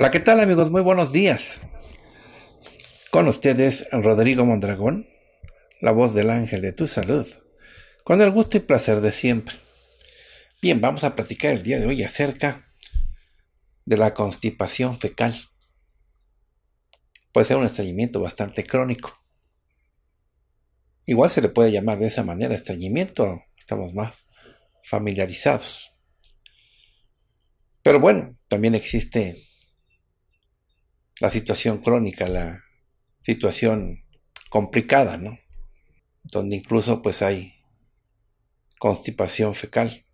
Hola, ¿qué tal amigos? Muy buenos días. Con ustedes Rodrigo Mondragón, la voz del ángel de tu salud, con el gusto y placer de siempre. Bien, vamos a platicar el día de hoy acerca de la constipación fecal. Puede ser un estreñimiento bastante crónico. Igual se le puede llamar de esa manera estreñimiento, estamos más familiarizados. Pero bueno, también existe la situación crónica, la situación complicada, ¿no? Donde incluso pues hay constipación fecal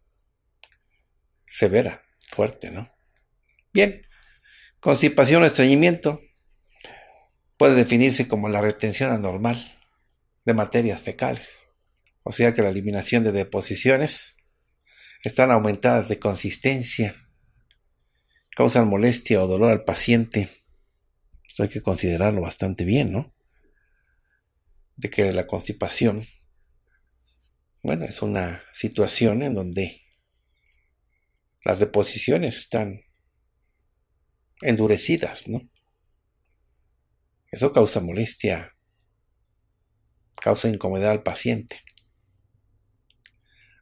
severa, fuerte, ¿no? Bien, constipación o estreñimiento puede definirse como la retención anormal de materias fecales, o sea que la eliminación de deposiciones están aumentadas de consistencia, causan molestia o dolor al paciente, esto hay que considerarlo bastante bien, ¿no? De que la constipación, bueno, es una situación en donde las deposiciones están endurecidas, ¿no? Eso causa molestia, causa incomodidad al paciente.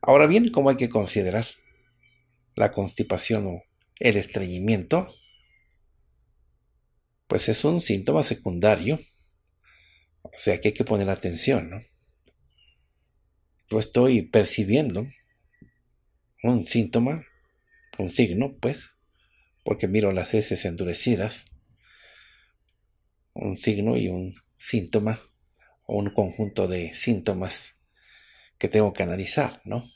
Ahora bien, ¿cómo hay que considerar la constipación o el estreñimiento? pues es un síntoma secundario, o sea que hay que poner atención, ¿no? Yo estoy percibiendo un síntoma, un signo, pues, porque miro las heces endurecidas, un signo y un síntoma, o un conjunto de síntomas que tengo que analizar, ¿no?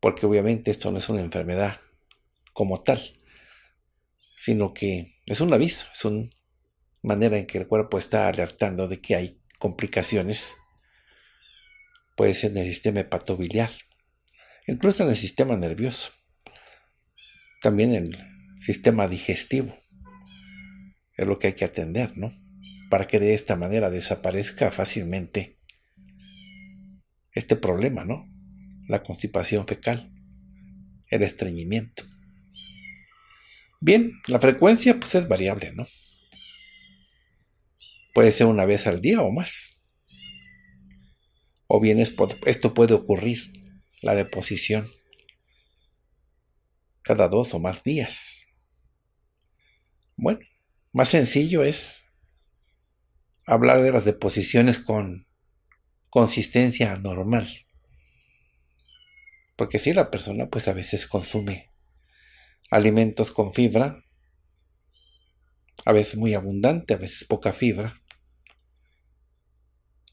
Porque obviamente esto no es una enfermedad como tal, sino que es un aviso, es una manera en que el cuerpo está alertando de que hay complicaciones. Puede ser en el sistema hepatobiliar, incluso en el sistema nervioso, también en el sistema digestivo. Es lo que hay que atender, ¿no? Para que de esta manera desaparezca fácilmente este problema, ¿no? La constipación fecal, el estreñimiento. Bien, la frecuencia pues es variable, ¿no? Puede ser una vez al día o más. O bien esto puede ocurrir, la deposición, cada dos o más días. Bueno, más sencillo es hablar de las deposiciones con consistencia normal. Porque si la persona pues a veces consume alimentos con fibra, a veces muy abundante, a veces poca fibra.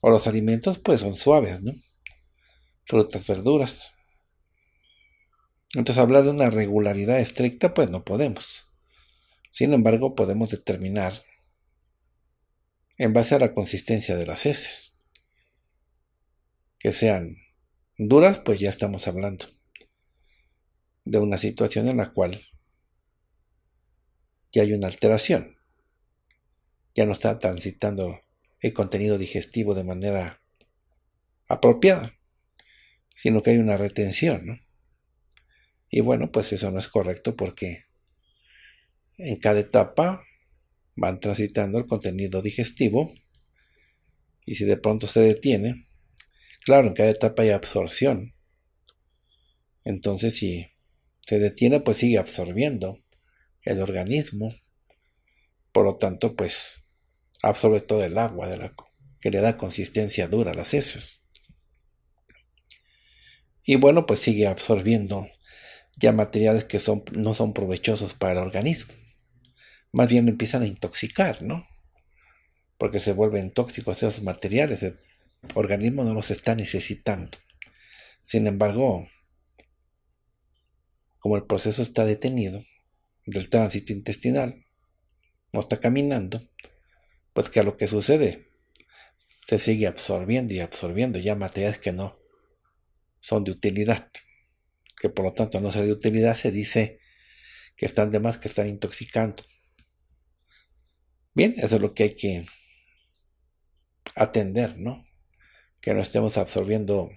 O los alimentos pues son suaves, ¿no? Frutas, verduras. Entonces hablar de una regularidad estricta pues no podemos. Sin embargo, podemos determinar en base a la consistencia de las heces. Que sean duras, pues ya estamos hablando de una situación en la cual ya hay una alteración. Ya no está transitando el contenido digestivo de manera apropiada, sino que hay una retención. Y bueno, pues eso no es correcto porque en cada etapa van transitando el contenido digestivo y si de pronto se detiene, claro, en cada etapa hay absorción. Entonces, si se detiene, pues sigue absorbiendo el organismo. Por lo tanto, pues absorbe todo el agua que le da consistencia dura a las heces. Y bueno, pues sigue absorbiendo ya materiales que son, no son provechosos para el organismo. Más bien empiezan a intoxicar, ¿no? Porque se vuelven tóxicos esos materiales. El organismo no los está necesitando. Sin embargo, como el proceso está detenido del tránsito intestinal, no está caminando, pues que a lo que sucede se sigue absorbiendo y absorbiendo ya materias que no son de utilidad, que por lo tanto no sea de utilidad, se dice que están de más, que están intoxicando. Bien, eso es lo que hay que atender, ¿no? Que no estemos absorbiendo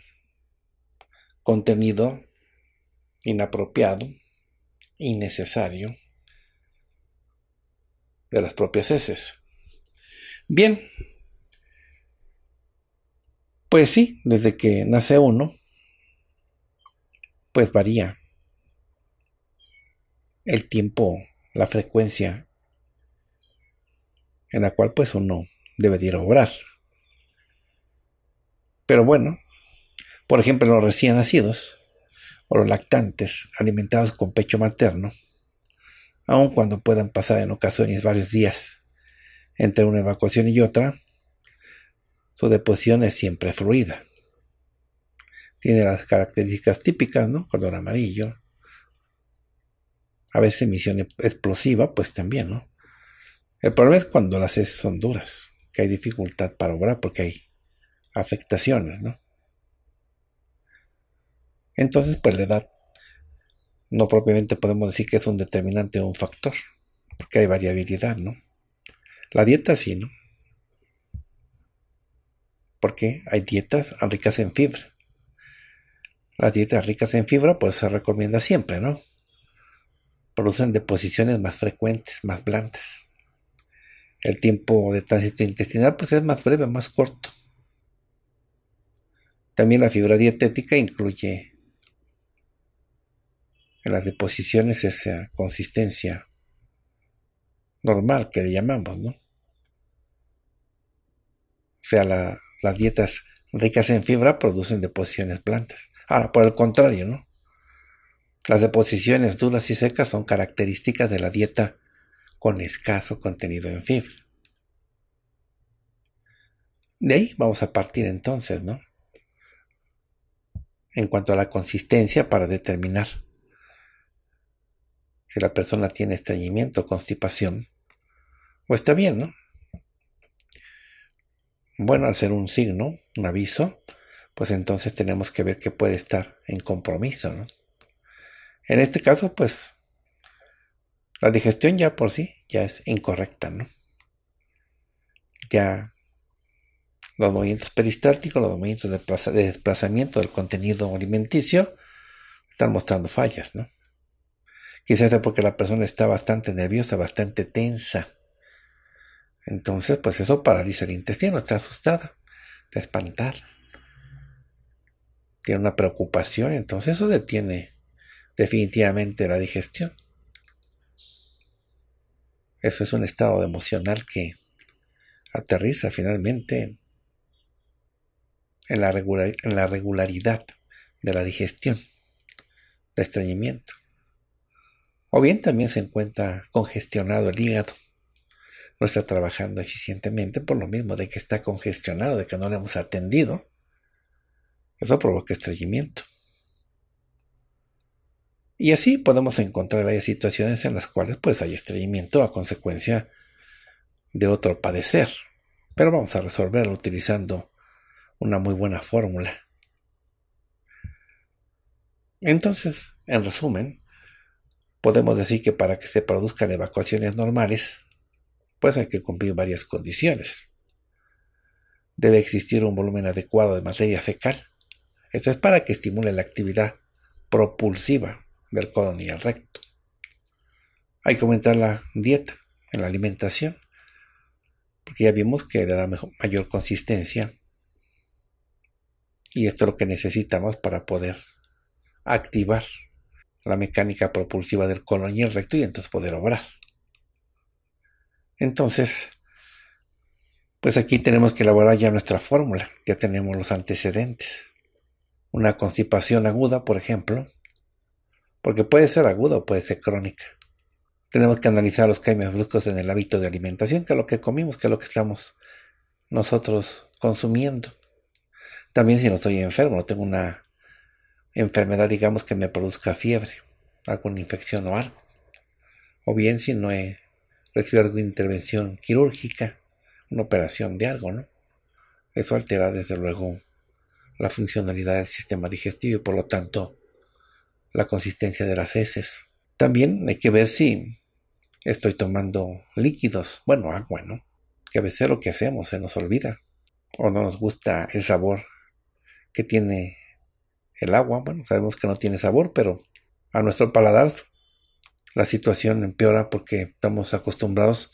contenido inapropiado, innecesario de las propias heces. Bien, pues sí, desde que nace uno, pues varía el tiempo, la frecuencia en la cual pues uno a obrar. Pero bueno, por ejemplo, los recién nacidos, o los lactantes alimentados con pecho materno, aun cuando puedan pasar en ocasiones varios días entre una evacuación y otra, su deposición es siempre fluida. Tiene las características típicas, ¿no? Color amarillo. A veces emisión explosiva, pues también, ¿no? El problema es cuando las heces son duras, que hay dificultad para obrar porque hay afectaciones, ¿no? Entonces, pues la edad no propiamente podemos decir que es un determinante o un factor, porque hay variabilidad, ¿no? La dieta sí, ¿no? Porque hay dietas ricas en fibra. Las dietas ricas en fibra, pues se recomienda siempre, ¿no? Producen deposiciones más frecuentes, más blandas. El tiempo de tránsito intestinal, pues es más breve, más corto. También la fibra dietética incluye en las deposiciones esa consistencia normal que le llamamos, ¿no? O sea, las dietas ricas en fibra producen deposiciones blandas. Ahora, por el contrario, ¿no? Las deposiciones duras y secas son características de la dieta con escaso contenido en fibra. De ahí vamos a partir entonces, ¿no? En cuanto a la consistencia para determinar si la persona tiene estreñimiento, constipación, o pues está bien, ¿no? Bueno, al ser un signo, un aviso, pues entonces tenemos que ver que puede estar en compromiso, ¿no? En este caso, pues la digestión ya por sí ya es incorrecta, ¿no? Ya los movimientos peristálticos, los movimientos de desplazamiento del contenido alimenticio están mostrando fallas, ¿no? Quizás sea porque la persona está bastante nerviosa, bastante tensa. Entonces, pues eso paraliza el intestino, está asustada, está espantada. Tiene una preocupación, entonces eso detiene definitivamente la digestión. Eso es un estado emocional que aterriza finalmente en la, en la regularidad de la digestión, de estreñimiento. O bien también se encuentra congestionado el hígado. No está trabajando eficientemente por lo mismo de que está congestionado, de que no le hemos atendido. Eso provoca estreñimiento. Y así podemos encontrar hay situaciones en las cuales pues hay estreñimiento a consecuencia de otro padecer. Pero vamos a resolverlo utilizando una muy buena fórmula. Entonces, en resumen, podemos decir que para que se produzcan evacuaciones normales, pues hay que cumplir varias condiciones. Debe existir un volumen adecuado de materia fecal. Esto es para que estimule la actividad propulsiva del colon y el recto. Hay que aumentar la dieta, en la alimentación, porque ya vimos que le da mayor consistencia y esto es lo que necesitamos para poder activar la mecánica propulsiva del colon y el recto y entonces poder obrar. Entonces, pues aquí tenemos que elaborar ya nuestra fórmula, ya tenemos los antecedentes. Una constipación aguda, por ejemplo, porque puede ser aguda o puede ser crónica. Tenemos que analizar los cambios bruscos en el hábito de alimentación, que es lo que comimos, que es lo que estamos nosotros consumiendo. También si no estoy enfermo, no tengo una enfermedad, digamos, que me produzca fiebre, alguna infección o algo. O bien si no he recibido alguna intervención quirúrgica, una operación de algo, ¿no? Eso altera desde luego la funcionalidad del sistema digestivo y por lo tanto la consistencia de las heces. También hay que ver si estoy tomando líquidos, bueno, agua, ¿no? Que a veces lo que hacemos se nos olvida o no nos gusta el sabor que tiene el agua, bueno, sabemos que no tiene sabor, pero a nuestro paladar la situación empeora porque estamos acostumbrados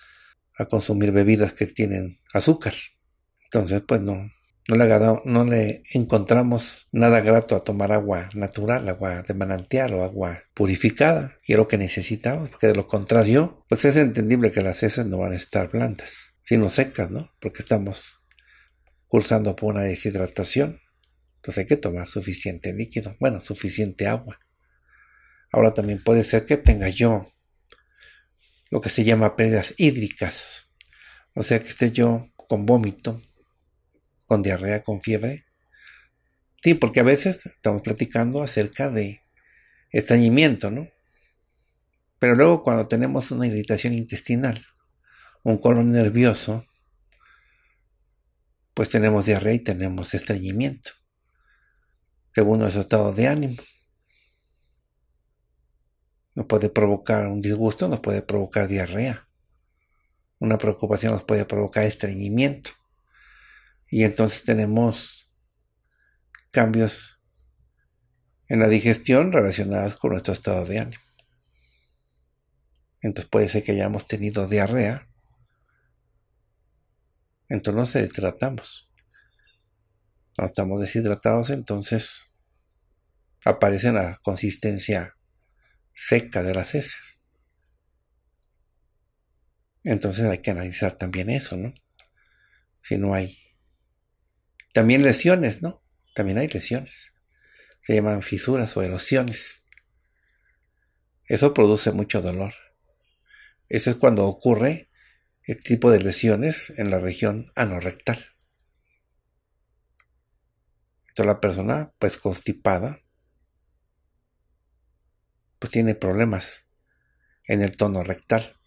a consumir bebidas que tienen azúcar. Entonces, pues no, no le, no le encontramos nada grato a tomar agua natural, agua de manantial o agua purificada. Y es lo que necesitamos, porque de lo contrario, pues es entendible que las heces no van a estar blandas, sino secas, ¿no? Porque estamos cursando por una deshidratación. Entonces pues hay que tomar suficiente líquido, bueno, suficiente agua. Ahora también puede ser que tenga yo lo que se llama pérdidas hídricas. O sea que esté yo con vómito, con diarrea, con fiebre. Sí, porque a veces estamos platicando acerca de estreñimiento, ¿no? Pero luego cuando tenemos una irritación intestinal, un colon nervioso, pues tenemos diarrea y tenemos estreñimiento según nuestro estado de ánimo. Nos puede provocar un disgusto, nos puede provocar diarrea. Una preocupación nos puede provocar estreñimiento. Y entonces tenemos cambios en la digestión relacionados con nuestro estado de ánimo. Entonces puede ser que hayamos tenido diarrea. Entonces nos tratamos estamos deshidratados, entonces aparece la consistencia seca de las heces. Entonces hay que analizar también eso, ¿no? Si no hay. También lesiones, ¿no? También hay lesiones. Se llaman fisuras o erosiones. Eso produce mucho dolor. Eso es cuando ocurre este tipo de lesiones en la región anorrectal. Entonces la persona, pues constipada, pues tiene problemas en el tono rectal.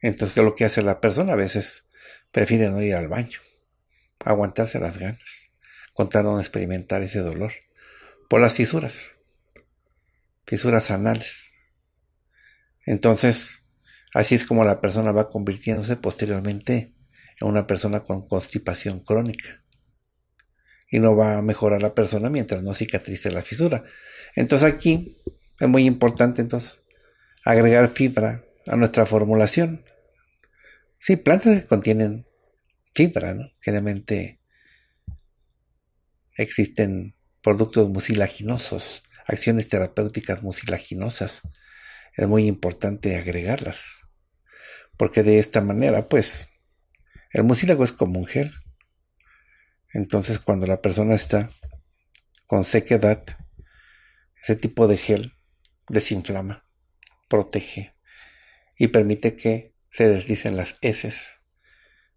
Entonces, ¿qué es lo que hace la persona? A veces prefiere no ir al baño, aguantarse las ganas, contar no experimentar ese dolor por las fisuras, fisuras anales. Entonces, así es como la persona va convirtiéndose posteriormente a una persona con constipación crónica. Y no va a mejorar la persona mientras no cicatrice la fisura. Entonces aquí es muy importante entonces agregar fibra a nuestra formulación. Sí, plantas que contienen fibra, ¿no? Generalmente existen productos mucilaginosos, acciones terapéuticas mucilaginosas. Es muy importante agregarlas, porque de esta manera, pues, el mucílago es como un gel. Entonces cuando la persona está con sequedad, ese tipo de gel desinflama, protege y permite que se deslicen las heces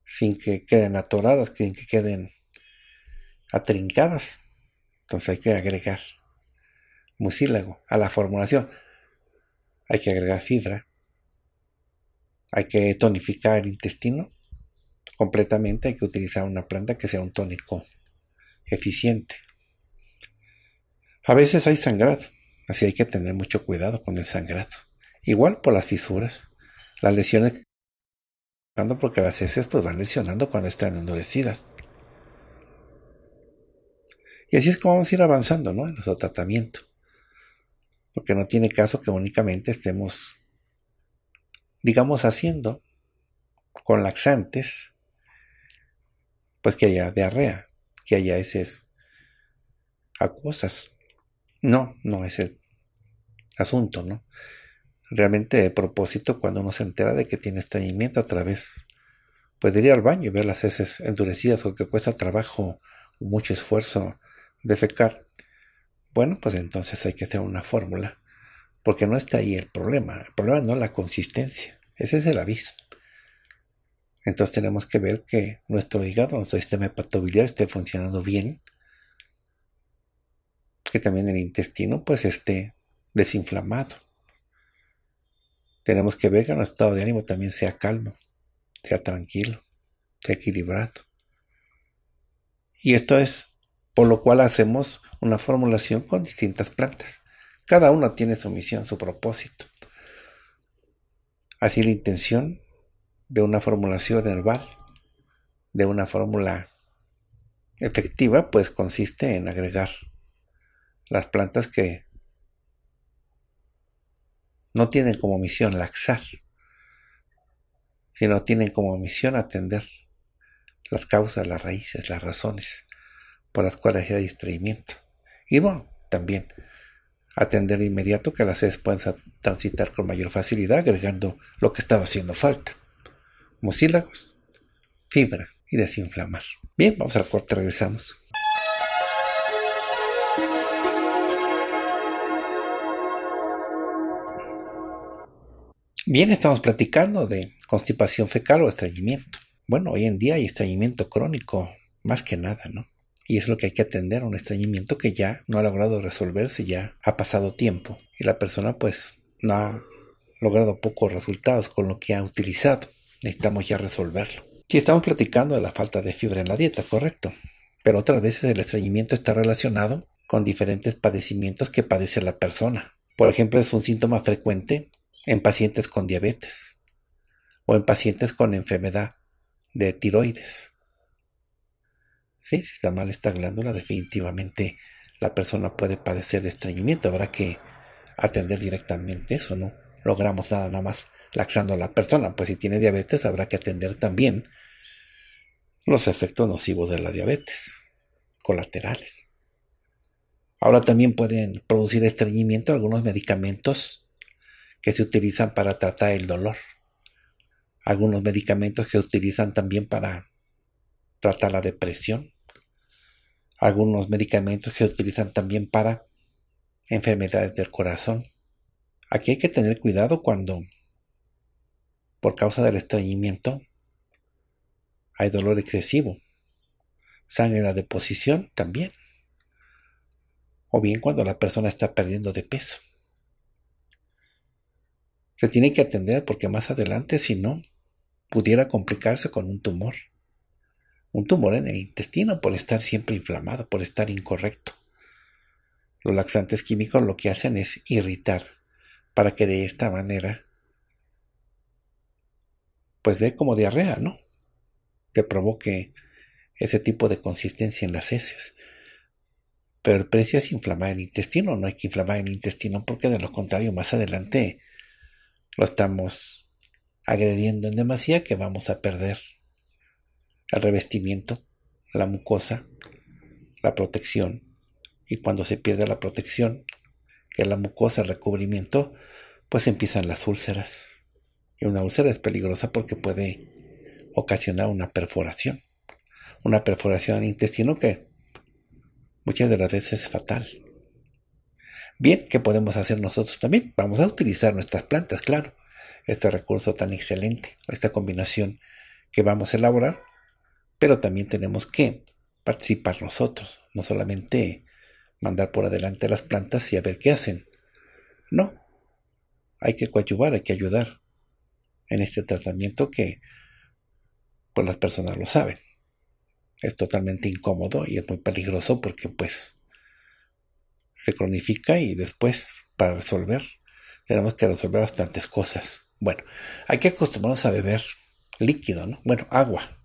sin que queden atoradas, sin que queden atrincadas. Entonces hay que agregar mucílago a la formulación. Hay que agregar fibra. Hay que tonificar el intestino completamente hay que utilizar una planta que sea un tónico eficiente. A veces hay sangrado, así hay que tener mucho cuidado con el sangrado. Igual por las fisuras, las lesiones, porque las heces pues van lesionando cuando están endurecidas. Y así es como vamos a ir avanzando en nuestro tratamiento. Porque no tiene caso que únicamente estemos, digamos, haciendo con laxantes pues que haya diarrea, que haya heces acuosas. No, no es el asunto, ¿no? Realmente el propósito cuando uno se entera de que tiene estreñimiento a través, pues diría al baño y ver las heces endurecidas o que cuesta trabajo, o mucho esfuerzo defecar. Bueno, pues entonces hay que hacer una fórmula, porque no está ahí el problema. El problema no es la consistencia, ese es el aviso. Entonces tenemos que ver que nuestro hígado, nuestro sistema hepatobiliar esté funcionando bien, que también el intestino pues esté desinflamado. Tenemos que ver que nuestro estado de ánimo también sea calmo, sea tranquilo, sea equilibrado. Y esto es por lo cual hacemos una formulación con distintas plantas. Cada una tiene su misión, su propósito. Así la intención de una formulación herbal, de una fórmula efectiva, pues consiste en agregar las plantas que no tienen como misión laxar, sino tienen como misión atender las causas, las raíces, las razones por las cuales hay distraimiento. Y bueno, también atender de inmediato que las sedes puedan transitar con mayor facilidad agregando lo que estaba haciendo falta mucílagos, fibra y desinflamar. Bien, vamos al corte, regresamos. Bien, estamos platicando de constipación fecal o estreñimiento. Bueno, hoy en día hay estreñimiento crónico, más que nada, ¿no? Y es lo que hay que atender, a un estreñimiento que ya no ha logrado resolverse, ya ha pasado tiempo. Y la persona pues no ha logrado pocos resultados con lo que ha utilizado necesitamos ya resolverlo. Si estamos platicando de la falta de fibra en la dieta, correcto, pero otras veces el estreñimiento está relacionado con diferentes padecimientos que padece la persona. Por ejemplo, es un síntoma frecuente en pacientes con diabetes o en pacientes con enfermedad de tiroides. Sí, si está mal esta glándula, definitivamente la persona puede padecer de estreñimiento. Habrá que atender directamente eso, no logramos nada nada más laxando a la persona, pues si tiene diabetes habrá que atender también los efectos nocivos de la diabetes, colaterales. Ahora también pueden producir estreñimiento algunos medicamentos que se utilizan para tratar el dolor. Algunos medicamentos que se utilizan también para tratar la depresión. Algunos medicamentos que se utilizan también para enfermedades del corazón. Aquí hay que tener cuidado cuando por causa del estreñimiento, hay dolor excesivo, sangre en la deposición también, o bien cuando la persona está perdiendo de peso. Se tiene que atender porque más adelante, si no, pudiera complicarse con un tumor. Un tumor en el intestino por estar siempre inflamado, por estar incorrecto. Los laxantes químicos lo que hacen es irritar para que de esta manera pues dé como diarrea, ¿no? Que provoque ese tipo de consistencia en las heces. Pero el precio es inflamar el intestino, no hay que inflamar el intestino porque de lo contrario más adelante lo estamos agrediendo en demasía que vamos a perder el revestimiento, la mucosa, la protección. Y cuando se pierde la protección, que la mucosa, el recubrimiento, pues empiezan las úlceras. Y una úlcera es peligrosa porque puede ocasionar una perforación. Una perforación al intestino que muchas de las veces es fatal. Bien, ¿qué podemos hacer nosotros también? Vamos a utilizar nuestras plantas, claro. Este recurso tan excelente, esta combinación que vamos a elaborar, pero también tenemos que participar nosotros, no solamente mandar por adelante las plantas y a ver qué hacen. No, hay que coadyuvar, hay que ayudar en este tratamiento que pues las personas lo saben. Es totalmente incómodo y es muy peligroso porque pues se cronifica y después para resolver tenemos que resolver bastantes cosas. Bueno, hay que acostumbrarnos a beber líquido, ¿no? Bueno, agua.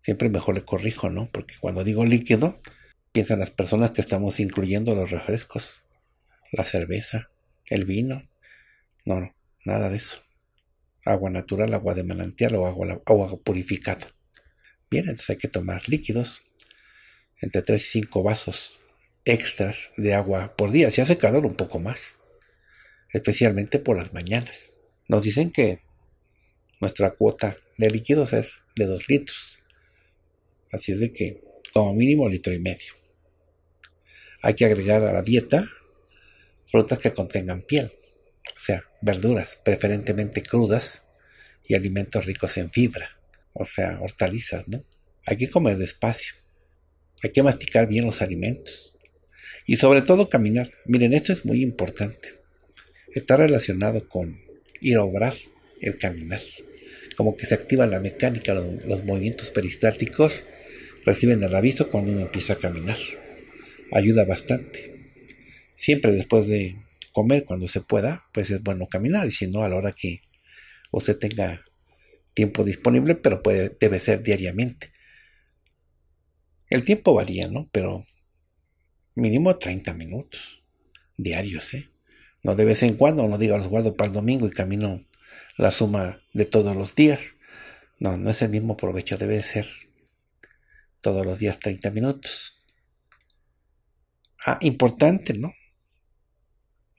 Siempre mejor le corrijo, ¿no? Porque cuando digo líquido, piensan las personas que estamos incluyendo los refrescos, la cerveza, el vino. No, no, nada de eso agua natural, agua de manantial o agua, purificada. Bien, entonces hay que tomar líquidos, entre 3 y 5 vasos extras de agua por día. Si hace calor, un poco más, especialmente por las mañanas. Nos dicen que nuestra cuota de líquidos es de 2 litros. Así es de que como mínimo litro y medio. Hay que agregar a la dieta frutas que contengan piel o sea, verduras preferentemente crudas y alimentos ricos en fibra, o sea, hortalizas, ¿no? Hay que comer despacio, hay que masticar bien los alimentos y sobre todo caminar. Miren, esto es muy importante. Está relacionado con ir a obrar, el caminar. Como que se activa la mecánica, los, los movimientos peristálticos reciben el aviso cuando uno empieza a caminar. Ayuda bastante. Siempre después de comer cuando se pueda, pues es bueno caminar y si no, a la hora que usted tenga tiempo disponible, pero puede, debe ser diariamente. El tiempo varía, ¿no? Pero mínimo 30 minutos diarios, ¿eh? No de vez en cuando, no digo los guardo para el domingo y camino la suma de todos los días. No, no es el mismo provecho, debe ser todos los días 30 minutos. Ah, importante, ¿no?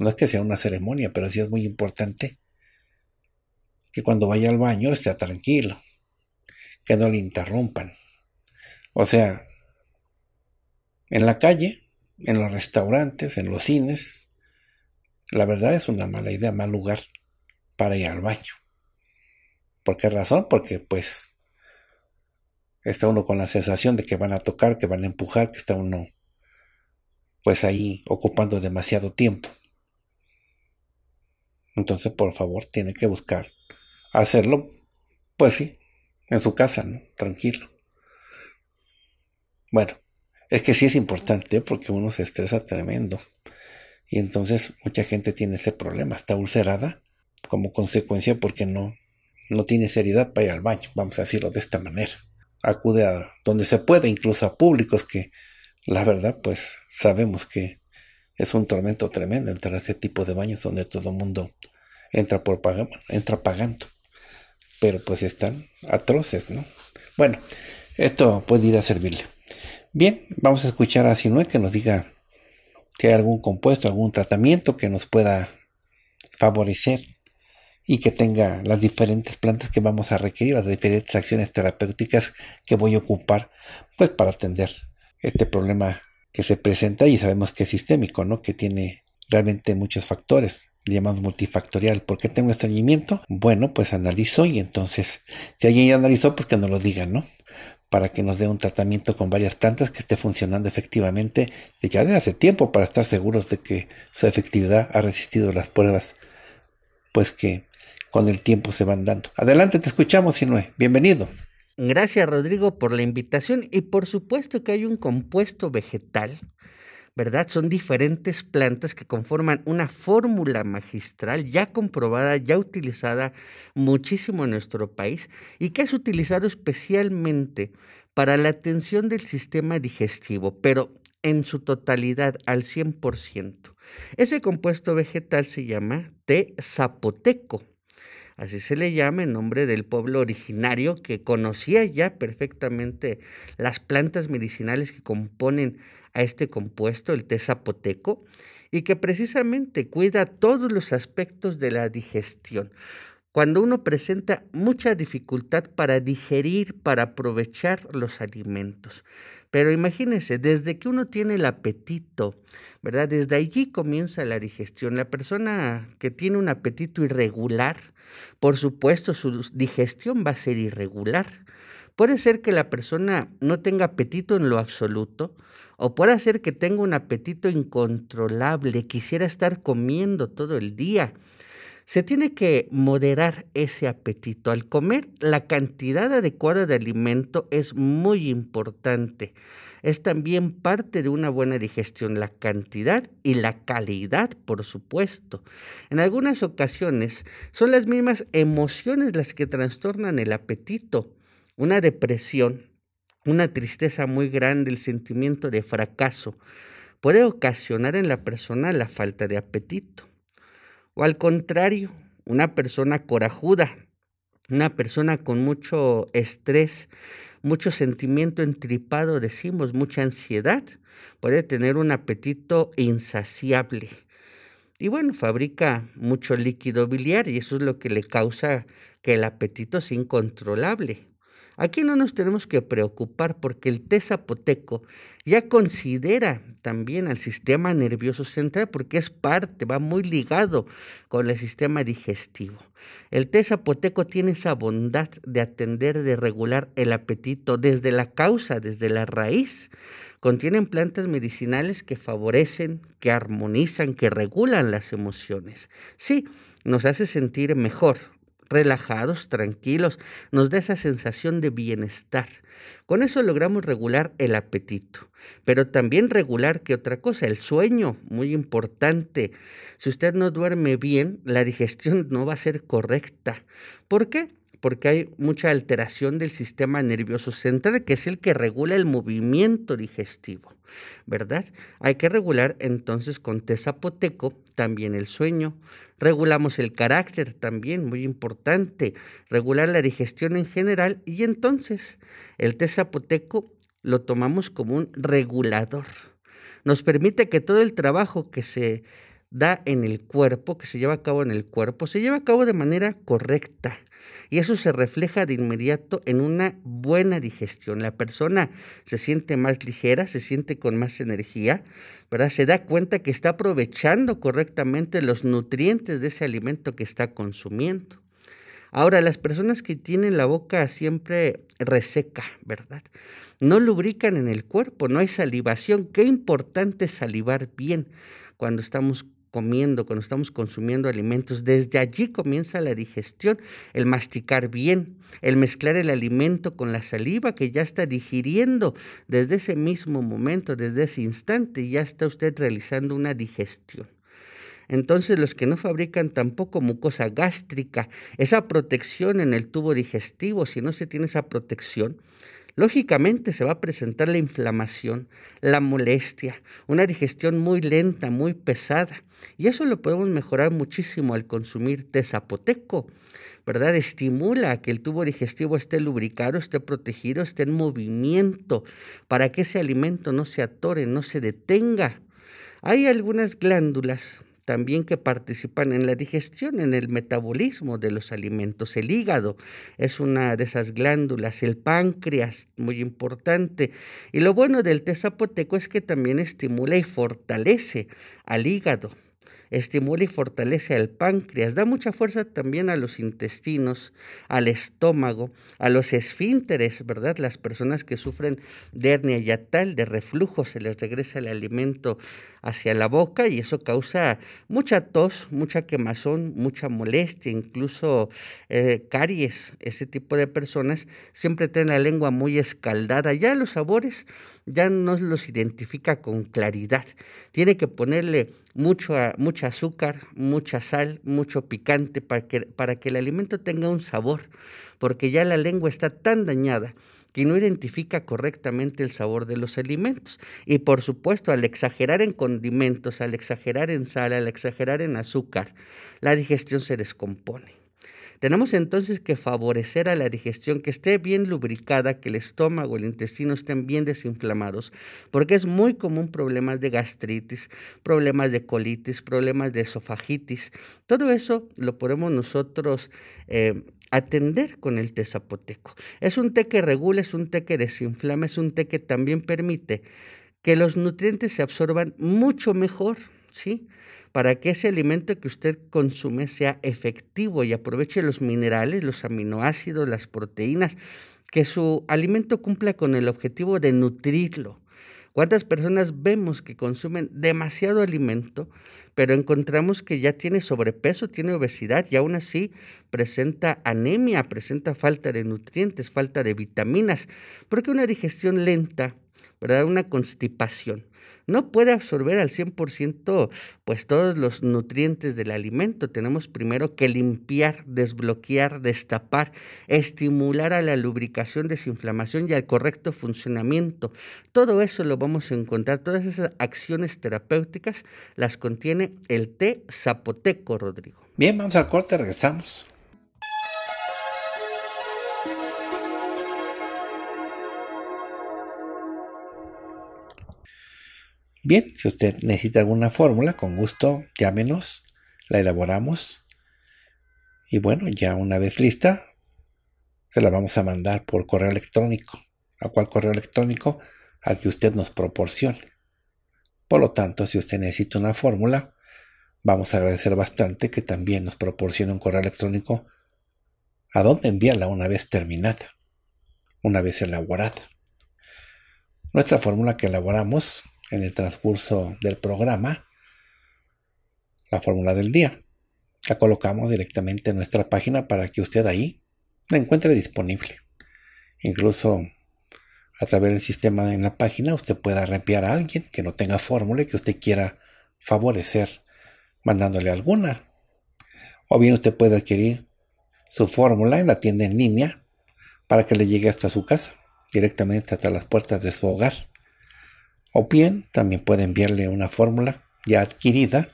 No es que sea una ceremonia, pero sí es muy importante que cuando vaya al baño esté tranquilo, que no le interrumpan. O sea, en la calle, en los restaurantes, en los cines, la verdad es una mala idea, mal lugar para ir al baño. ¿Por qué razón? Porque pues está uno con la sensación de que van a tocar, que van a empujar, que está uno pues ahí ocupando demasiado tiempo. Entonces, por favor, tiene que buscar hacerlo, pues sí, en su casa, ¿no? tranquilo. Bueno, es que sí es importante ¿eh? porque uno se estresa tremendo. Y entonces mucha gente tiene ese problema, está ulcerada como consecuencia porque no, no tiene seriedad para ir al baño, vamos a decirlo de esta manera. Acude a donde se puede, incluso a públicos que la verdad pues sabemos que es un tormento tremendo entrar a ese tipo de baños donde todo el mundo entra por entra pagando. Pero pues están atroces, ¿no? Bueno, esto puede ir a servirle. Bien, vamos a escuchar a Sinue que nos diga si hay algún compuesto, algún tratamiento que nos pueda favorecer y que tenga las diferentes plantas que vamos a requerir, las diferentes acciones terapéuticas que voy a ocupar, pues para atender este problema que se presenta y sabemos que es sistémico, ¿no? Que tiene realmente muchos factores. Le llamamos multifactorial. ¿Por qué tengo estreñimiento? Bueno, pues analizo y entonces, si alguien ya analizó, pues que nos lo diga, ¿no? Para que nos dé un tratamiento con varias plantas que esté funcionando efectivamente ya desde hace tiempo para estar seguros de que su efectividad ha resistido las pruebas, pues que con el tiempo se van dando. Adelante, te escuchamos, Sinue. Bienvenido. Gracias Rodrigo por la invitación y por supuesto que hay un compuesto vegetal, ¿verdad? Son diferentes plantas que conforman una fórmula magistral ya comprobada, ya utilizada muchísimo en nuestro país y que es utilizado especialmente para la atención del sistema digestivo, pero en su totalidad, al 100%. Ese compuesto vegetal se llama té zapoteco así se le llama, en nombre del pueblo originario que conocía ya perfectamente las plantas medicinales que componen a este compuesto, el té zapoteco, y que precisamente cuida todos los aspectos de la digestión. Cuando uno presenta mucha dificultad para digerir, para aprovechar los alimentos. Pero imagínense, desde que uno tiene el apetito, ¿verdad? Desde allí comienza la digestión. La persona que tiene un apetito irregular, por supuesto, su digestión va a ser irregular. Puede ser que la persona no tenga apetito en lo absoluto, o puede ser que tenga un apetito incontrolable, quisiera estar comiendo todo el día. Se tiene que moderar ese apetito. Al comer, la cantidad adecuada de alimento es muy importante. Es también parte de una buena digestión, la cantidad y la calidad, por supuesto. En algunas ocasiones son las mismas emociones las que trastornan el apetito. Una depresión, una tristeza muy grande, el sentimiento de fracaso, puede ocasionar en la persona la falta de apetito. O al contrario, una persona corajuda, una persona con mucho estrés, mucho sentimiento entripado, decimos, mucha ansiedad, puede tener un apetito insaciable. Y bueno, fabrica mucho líquido biliar y eso es lo que le causa que el apetito es incontrolable. Aquí no nos tenemos que preocupar porque el té zapoteco ya considera también al sistema nervioso central porque es parte, va muy ligado con el sistema digestivo. El té zapoteco tiene esa bondad de atender, de regular el apetito desde la causa, desde la raíz. Contienen plantas medicinales que favorecen, que armonizan, que regulan las emociones. Sí, nos hace sentir mejor, relajados, tranquilos, nos da esa sensación de bienestar. Con eso logramos regular el apetito, pero también regular que otra cosa, el sueño, muy importante. Si usted no duerme bien, la digestión no va a ser correcta. ¿Por qué? Porque hay mucha alteración del sistema nervioso central, que es el que regula el movimiento digestivo, ¿verdad? Hay que regular entonces con té zapoteco también el sueño, regulamos el carácter también, muy importante, regular la digestión en general y entonces el té zapoteco lo tomamos como un regulador. Nos permite que todo el trabajo que se da en el cuerpo, que se lleva a cabo en el cuerpo, se lleva a cabo de manera correcta, y eso se refleja de inmediato en una buena digestión. La persona se siente más ligera, se siente con más energía, ¿verdad? Se da cuenta que está aprovechando correctamente los nutrientes de ese alimento que está consumiendo. Ahora, las personas que tienen la boca siempre reseca, ¿verdad? No lubrican en el cuerpo, no hay salivación. Qué importante salivar bien cuando estamos comiendo, cuando estamos consumiendo alimentos, desde allí comienza la digestión, el masticar bien, el mezclar el alimento con la saliva que ya está digiriendo desde ese mismo momento, desde ese instante, ya está usted realizando una digestión. Entonces los que no fabrican tampoco mucosa gástrica, esa protección en el tubo digestivo, si no se tiene esa protección, Lógicamente se va a presentar la inflamación, la molestia, una digestión muy lenta, muy pesada. Y eso lo podemos mejorar muchísimo al consumir té zapoteco, ¿verdad? Estimula que el tubo digestivo esté lubricado, esté protegido, esté en movimiento, para que ese alimento no se atore, no se detenga. Hay algunas glándulas también que participan en la digestión, en el metabolismo de los alimentos. El hígado es una de esas glándulas, el páncreas, muy importante. Y lo bueno del té zapoteco es que también estimula y fortalece al hígado estimula y fortalece el páncreas, da mucha fuerza también a los intestinos, al estómago, a los esfínteres, ¿verdad? Las personas que sufren de hernia yatal, de reflujo, se les regresa el alimento hacia la boca y eso causa mucha tos, mucha quemazón, mucha molestia, incluso eh, caries. Ese tipo de personas siempre tienen la lengua muy escaldada. Ya los sabores ya no los identifica con claridad. Tiene que ponerle mucho, mucho azúcar, mucha sal, mucho picante para que, para que el alimento tenga un sabor, porque ya la lengua está tan dañada que no identifica correctamente el sabor de los alimentos. Y por supuesto, al exagerar en condimentos, al exagerar en sal, al exagerar en azúcar, la digestión se descompone. Tenemos entonces que favorecer a la digestión, que esté bien lubricada, que el estómago, el intestino estén bien desinflamados, porque es muy común problemas de gastritis, problemas de colitis, problemas de esofagitis. Todo eso lo podemos nosotros... Eh, atender con el té zapoteco. Es un té que regula, es un té que desinflama, es un té que también permite que los nutrientes se absorban mucho mejor, ¿sí? para que ese alimento que usted consume sea efectivo y aproveche los minerales, los aminoácidos, las proteínas, que su alimento cumpla con el objetivo de nutrirlo. ¿Cuántas personas vemos que consumen demasiado alimento, pero encontramos que ya tiene sobrepeso, tiene obesidad y aún así presenta anemia, presenta falta de nutrientes, falta de vitaminas? Porque una digestión lenta, ¿verdad? Una constipación no puede absorber al 100% pues todos los nutrientes del alimento. Tenemos primero que limpiar, desbloquear, destapar, estimular a la lubricación, desinflamación y al correcto funcionamiento. Todo eso lo vamos a encontrar, todas esas acciones terapéuticas las contiene el té zapoteco, Rodrigo. Bien, vamos al corte, regresamos. Bien, si usted necesita alguna fórmula, con gusto llámenos, la elaboramos. Y bueno, ya una vez lista, se la vamos a mandar por correo electrónico. ¿A cuál correo electrónico? Al que usted nos proporcione. Por lo tanto, si usted necesita una fórmula, vamos a agradecer bastante que también nos proporcione un correo electrónico a dónde enviarla una vez terminada, una vez elaborada. Nuestra fórmula que elaboramos en el transcurso del programa la fórmula del día. La colocamos directamente en nuestra página para que usted ahí la encuentre disponible. Incluso a través del sistema en la página usted pueda reenviar a alguien que no tenga fórmula y que usted quiera favorecer mandándole alguna. O bien usted puede adquirir su fórmula en la tienda en línea para que le llegue hasta su casa, directamente hasta las puertas de su hogar. O bien también puede enviarle una fórmula ya adquirida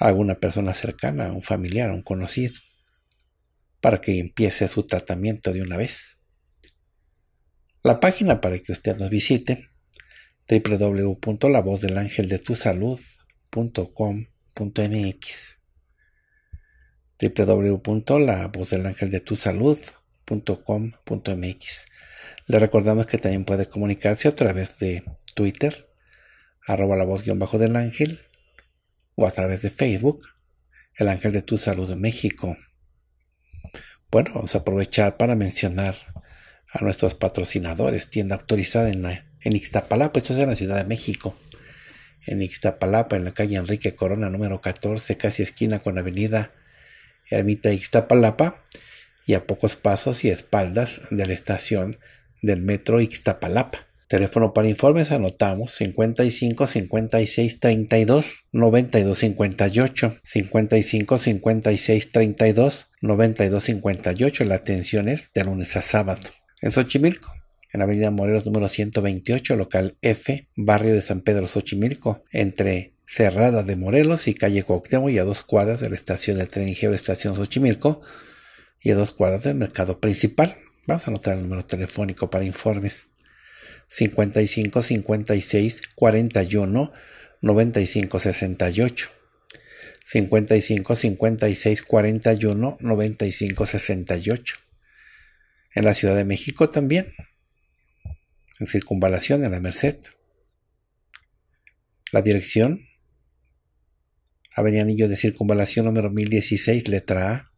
a alguna persona cercana, a un familiar, a un conocido, para que empiece su tratamiento de una vez. La página para que usted nos visite, www.lavozdelangeldetusalud.com.mx www.lavozdelangeldetusalud.com.mx Le recordamos que también puede comunicarse a través de Twitter, arroba la voz guión bajo del ángel, o a través de Facebook, el ángel de tu salud de México. Bueno, vamos a aprovechar para mencionar a nuestros patrocinadores, tienda autorizada en, en Ixtapalapa, esto es en la Ciudad de México. En Ixtapalapa, en la calle Enrique Corona, número 14, casi esquina con la avenida Ermita Ixtapalapa, y a pocos pasos y espaldas de la estación del metro Ixtapalapa. Teléfono para informes anotamos 55 56 32 92 58 55 56 32 92 58. La atención es de lunes a sábado. En Xochimilco, en Avenida Morelos número 128, local F, barrio de San Pedro Xochimilco, entre Cerrada de Morelos y calle Cuauhtémoc y a dos cuadras de la estación del tren Estación Xochimilco y a dos cuadras del mercado principal. Vamos a anotar el número telefónico para informes 55 56 41 95 68. 55 56 41 95 68. En la Ciudad de México también. En circunvalación, en la Merced. La dirección. Avenida Anillo de Circunvalación número 1016, letra A.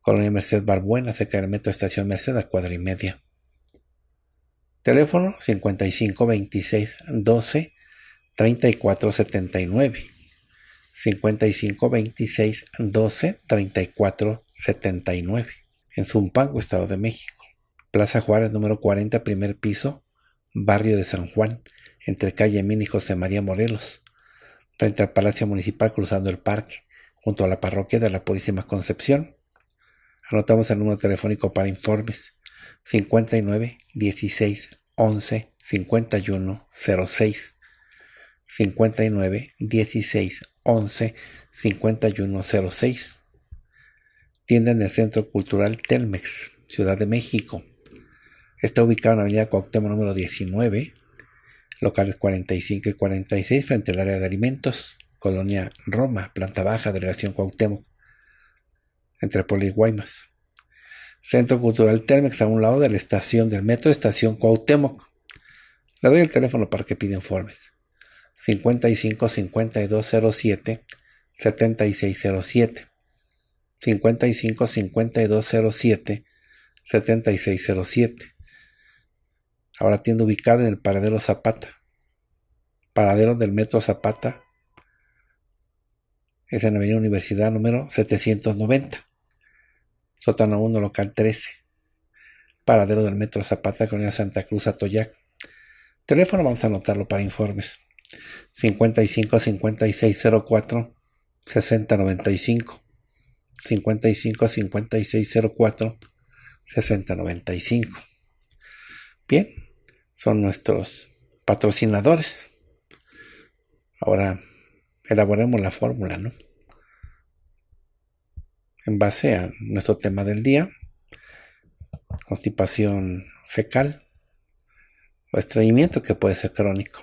Colonia Merced Barbuena, cerca del metro Estación Merced, a cuadra y media. Teléfono 5526 12 3479. 5526 12 3479. En Zumpango, Estado de México. Plaza Juárez, número 40, primer piso, barrio de San Juan, entre calle Mini y José María Morelos, frente al Palacio Municipal cruzando el parque, junto a la parroquia de la Purísima Concepción. Anotamos el número telefónico para informes 59 16 11 51 06. 59 16 11 51 06. Tienda en el Centro Cultural Telmex, Ciudad de México. Está ubicado en la avenida Cuauhtémoc número 19, locales 45 y 46 frente al área de alimentos, Colonia Roma, planta baja, delegación Cuauhtémoc, entre Poli y Guaymas. Centro Cultural Térmex, a un lado de la estación del metro, estación Cuauhtémoc. Le doy el teléfono para que pida informes. 55 5207 7607. 55 5207 7607. Ahora tienda ubicada en el paradero Zapata. Paradero del metro Zapata. Es en Avenida Universidad número 790 sótano 1, local 13, paradero del Metro Zapata, Colonia Santa Cruz, Atoyac. Teléfono vamos a anotarlo para informes. 55 5604 6095 55 5604 6095 Bien, son nuestros patrocinadores. Ahora elaboremos la fórmula, ¿no? en base a nuestro tema del día, constipación fecal o estreñimiento que puede ser crónico.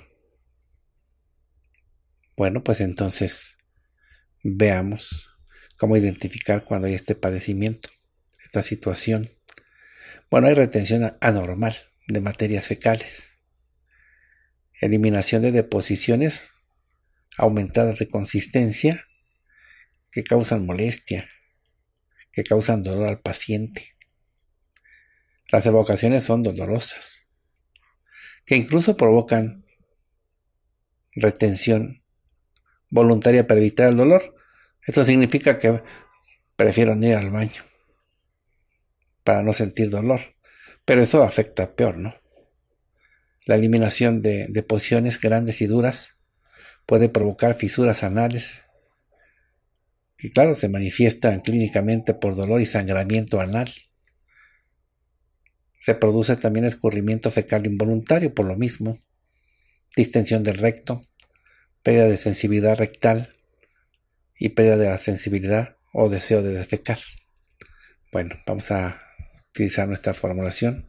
Bueno, pues entonces veamos cómo identificar cuando hay este padecimiento, esta situación. Bueno, hay retención anormal de materias fecales, eliminación de deposiciones aumentadas de consistencia que causan molestia, que causan dolor al paciente. Las evocaciones son dolorosas, que incluso provocan retención voluntaria para evitar el dolor. Eso significa que prefieren ir al baño para no sentir dolor. Pero eso afecta peor, ¿no? La eliminación de, de grandes y duras puede provocar fisuras anales, que claro, se manifiestan clínicamente por dolor y sangramiento anal. Se produce también escurrimiento fecal involuntario por lo mismo, distensión del recto, pérdida de sensibilidad rectal y pérdida de la sensibilidad o deseo de defecar. Bueno, vamos a utilizar nuestra formulación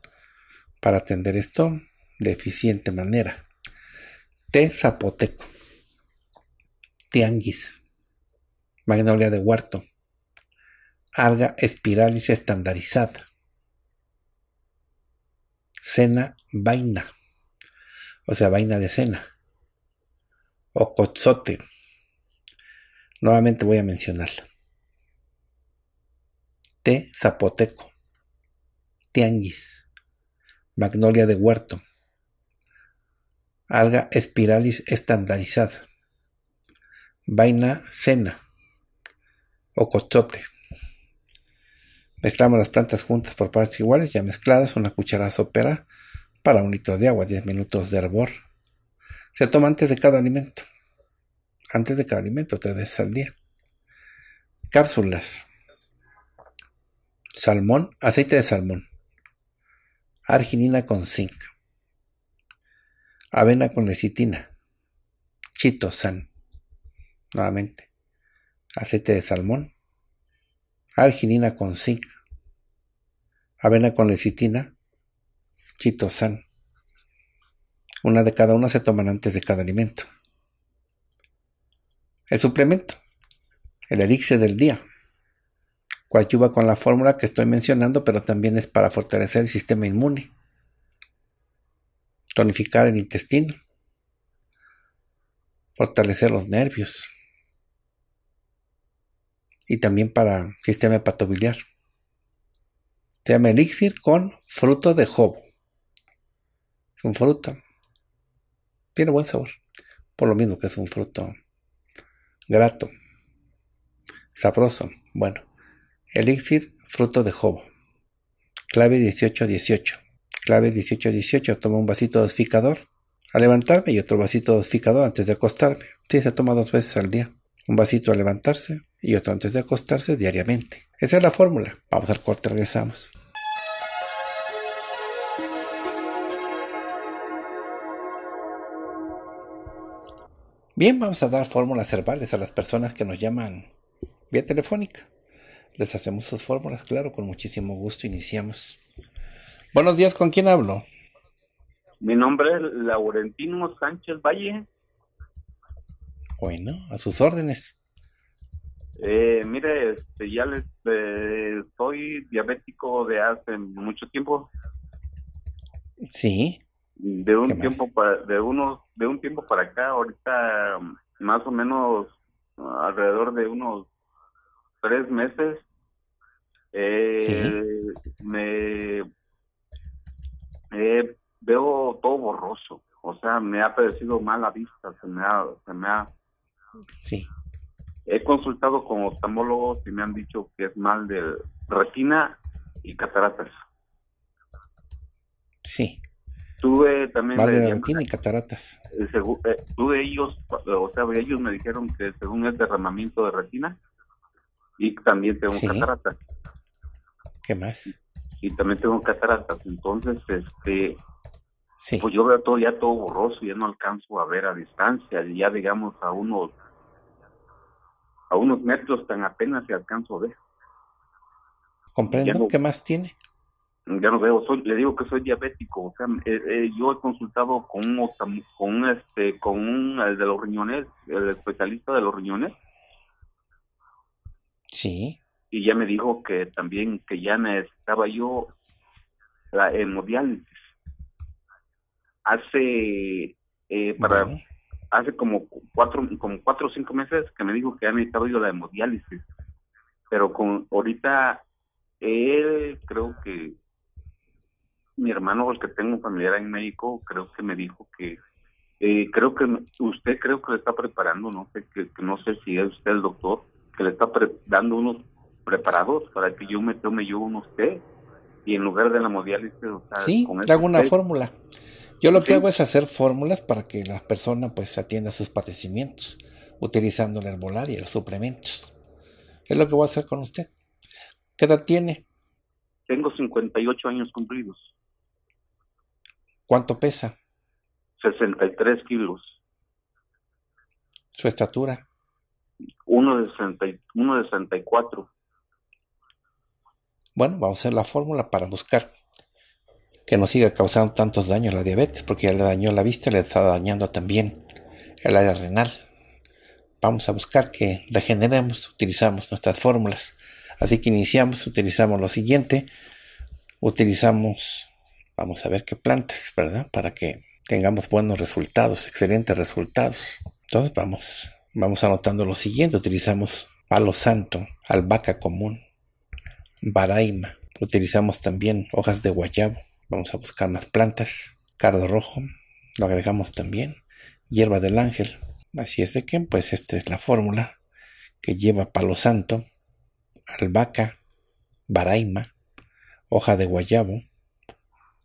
para atender esto de eficiente manera. T. zapoteco, tianguis Magnolia de huerto. Alga espiralis estandarizada. Cena vaina. O sea, vaina de cena. O cozote. Nuevamente voy a mencionarla. T. zapoteco. Tianguis. Magnolia de huerto. Alga espiralis estandarizada. Vaina cena o cochote. Mezclamos las plantas juntas por partes iguales, ya mezcladas, una cucharada sopera para un litro de agua, 10 minutos de hervor. Se toma antes de cada alimento. Antes de cada alimento, tres veces al día. Cápsulas. Salmón, aceite de salmón. Arginina con zinc. Avena con lecitina. Chitosan. Nuevamente aceite de salmón, arginina con zinc, avena con lecitina, chitosan. Una de cada una se toman antes de cada alimento. El suplemento, el elixir del día, coadyuva con la fórmula que estoy mencionando, pero también es para fortalecer el sistema inmune, tonificar el intestino, fortalecer los nervios, y también para sistema hepatobiliar. Se llama elixir con fruto de jobo. Es un fruto. Tiene buen sabor. Por lo mismo que es un fruto grato, sabroso. Bueno, elixir fruto de jobo. Clave 18-18. Clave 18-18. toma un vasito dosificador a levantarme y otro vasito dosificador antes de acostarme. Sí, se toma dos veces al día. Un vasito a levantarse y otro antes de acostarse diariamente. Esa es la fórmula. Vamos al corte, regresamos. Bien, vamos a dar fórmulas herbales a las personas que nos llaman vía telefónica. Les hacemos sus fórmulas, claro, con muchísimo gusto. Iniciamos. Buenos días, ¿con quién hablo? Mi nombre es Laurentino Sánchez Valle. Bueno, a sus órdenes. Eh, mire, este, ya les, estoy eh, diabético de hace mucho tiempo. Sí. De un tiempo para, de unos, de un tiempo para acá, ahorita mm, más o menos mm, alrededor de unos tres meses. Eh, Me eh, veo todo borroso, o sea, me ha padecido mala vista, se me ha, se me ha, sí He consultado con oftalmólogos y me han dicho que es mal de retina y cataratas. Sí. Tuve también... Mal de retina y cataratas. Eh, eh, tuve ellos, o sea, ellos me dijeron que según es derramamiento de retina y también tengo cataratas. ¿Qué más? Y, también tengo cataratas. Entonces, este, Sí. Pues yo veo todo ya todo borroso, ya no alcanzo a ver a distancia, ya digamos a unos a unos metros tan apenas se alcanzo a ver. Comprendo, ¿qué más tiene? Ya no veo, soy, le digo que soy diabético, o sea, eh, eh, yo he consultado con un, con este, con un, el de los riñones, el especialista de los riñones. Sí. Y ya me dijo que también, que ya me estaba yo en hemodiálisis. Hace, eh, para, hace como cuatro, como cuatro o cinco meses que me dijo que ha necesitado yo la hemodiálisis. Pero con ahorita él creo que mi hermano, el que tengo familiar en México, creo que me dijo que eh, creo que usted creo que le está preparando, no sé que, no sé si es usted el doctor que le está dando unos preparados para que yo me tome yo unos té y en lugar de la hemodiálisis, o sea, sí, con le hago una fórmula. Yo lo que hago es hacer fórmulas para que la persona pues atienda sus padecimientos, utilizando el la y los suplementos. Es lo que voy a hacer con usted. ¿Qué edad tiene? Tengo 58 años cumplidos. ¿Cuánto pesa? 63 kilos. ¿Su estatura? Uno de, de 64. Bueno, vamos a hacer la fórmula para buscar que nos siga causando tantos daños la diabetes, porque ya le dañó la vista, le está dañando también el área renal. Vamos a buscar que regeneremos, utilizamos nuestras fórmulas. Así que iniciamos, utilizamos lo siguiente, utilizamos, vamos a ver qué plantas, ¿verdad? Para que tengamos buenos resultados, excelentes resultados. Entonces vamos, vamos anotando lo siguiente, utilizamos palo santo, albahaca común, baraima, utilizamos también hojas de guayabo, Vamos a buscar más plantas, cardo rojo, lo agregamos también, hierba del ángel. Así es de que, pues esta es la fórmula que lleva palo santo, albahaca, baraima, hoja de guayabo,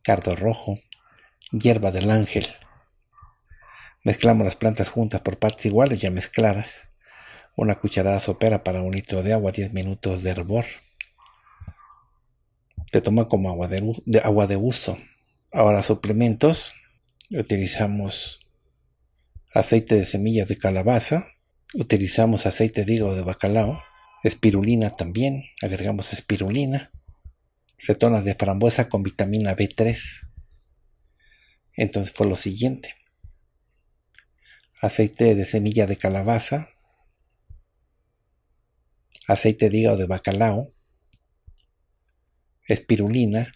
cardo rojo, hierba del ángel. Mezclamos las plantas juntas por partes iguales ya mezcladas. Una cucharada sopera para un litro de agua, 10 minutos de hervor te toma como agua de, agua de uso. Ahora, suplementos, utilizamos aceite de semilla de calabaza, utilizamos aceite de hígado de bacalao, espirulina también, agregamos espirulina, cetonas de frambuesa con vitamina B3. Entonces fue lo siguiente. Aceite de semilla de calabaza, aceite de hígado de bacalao, espirulina,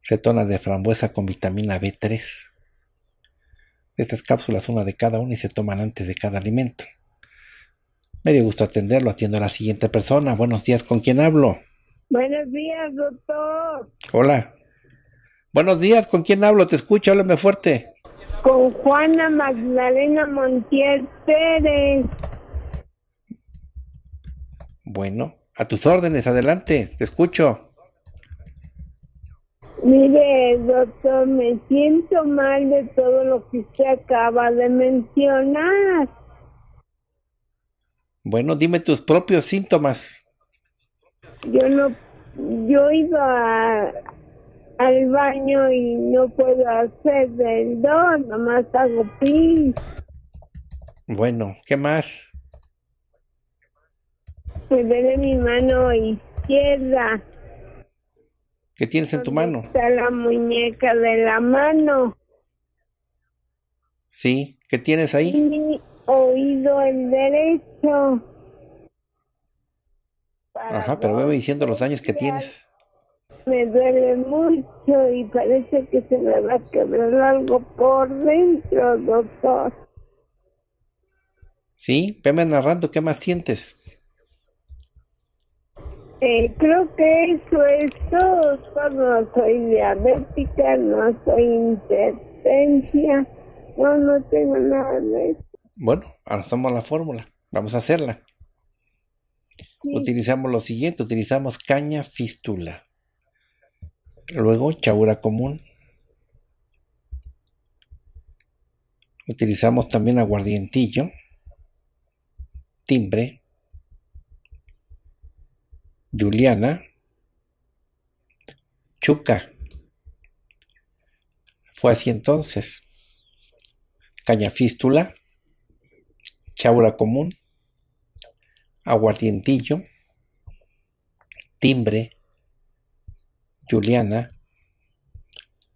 cetona de frambuesa con vitamina B3. Estas cápsulas, una de cada una, y se toman antes de cada alimento. Me dio gusto atenderlo. Atiendo a la siguiente persona. Buenos días, ¿con quién hablo? Buenos días, doctor. Hola. Buenos días, ¿con quién hablo? Te escucho, háblame fuerte. Con Juana Magdalena Montiel Pérez. Bueno, a tus órdenes, adelante, te escucho. Mire, doctor, me siento mal de todo lo que usted acaba de mencionar. Bueno, dime tus propios síntomas. Yo no, yo iba al baño y no puedo hacer del don, nomás hago pis. Bueno, ¿qué más? Me pues, duele mi mano izquierda. ¿Qué tienes en tu mano? Está la muñeca de la mano. Sí, ¿qué tienes ahí? Mi oído el derecho. Ajá, pero veo diciendo los años que tienes. Me duele mucho y parece que se me va a quebrar algo por dentro, doctor. Sí, veme narrando, ¿qué más sientes? Eh, creo que eso es todo. No soy diabética, no soy no, no tengo nada de eso. Bueno, avanzamos la fórmula. Vamos a hacerla. Utilizamos lo siguiente, utilizamos caña fístula. Luego chagura común. Utilizamos también aguardientillo, timbre, Juliana, Chuca. Fue así entonces. Caña Fístula, Chaura común, Aguardientillo, Timbre, Juliana,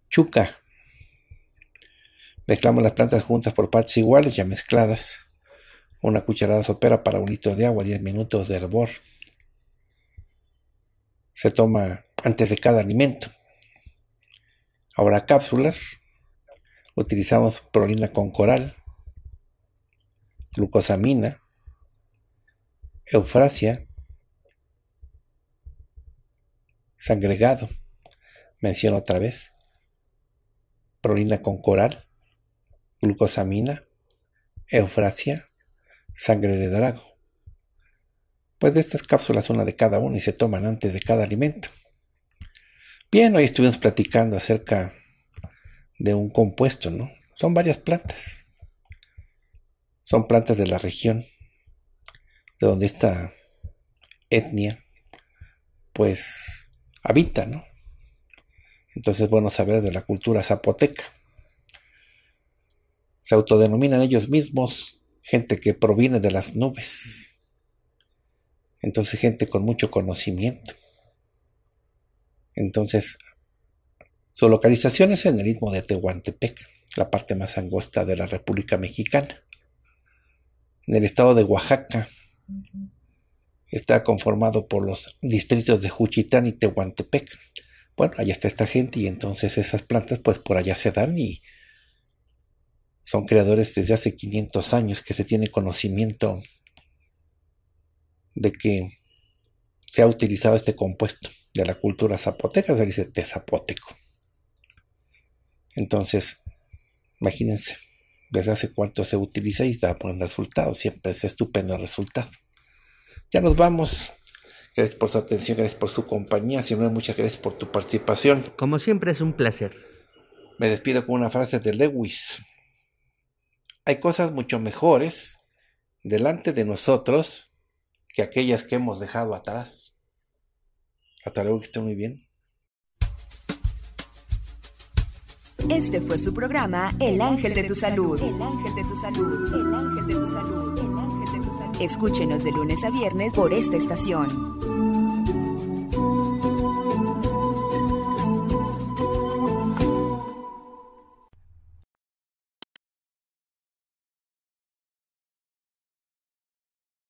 Chuca. Mezclamos las plantas juntas por partes iguales, ya mezcladas. Una cucharada sopera para un litro de agua, 10 minutos de hervor se toma antes de cada alimento. Ahora cápsulas, utilizamos prolina con coral, glucosamina, eufrasia, sangregado, menciono otra vez, prolina con coral, glucosamina, eufrasia, sangre de drago pues de estas cápsulas una de cada una y se toman antes de cada alimento. Bien, hoy estuvimos platicando acerca de un compuesto, ¿no? Son varias plantas. Son plantas de la región de donde esta etnia, pues, habita, ¿no? Entonces bueno saber de la cultura zapoteca. Se autodenominan ellos mismos gente que proviene de las nubes. Entonces gente con mucho conocimiento. Entonces, su localización es en el ritmo de Tehuantepec, la parte más angosta de la República Mexicana. En el estado de Oaxaca está conformado por los distritos de Juchitán y Tehuantepec. Bueno, allá está esta gente y entonces esas plantas pues por allá se dan y son creadores desde hace 500 años que se tiene conocimiento de que se ha utilizado este compuesto de la cultura zapoteca, se dice de zapoteco. Entonces, imagínense, desde hace cuánto se utiliza y da buen resultado, siempre es estupendo el resultado. Ya nos vamos. Gracias por su atención, gracias por su compañía, siempre muchas gracias por tu participación. Como siempre es un placer. Me despido con una frase de Lewis. Hay cosas mucho mejores delante de nosotros que aquellas que hemos dejado atrás. Hasta luego, que esté muy bien. Este fue su programa El Ángel de tu Salud. El Ángel de tu Salud. El Ángel de Salud. El Ángel de tu Salud. Escúchenos de lunes a viernes por esta estación.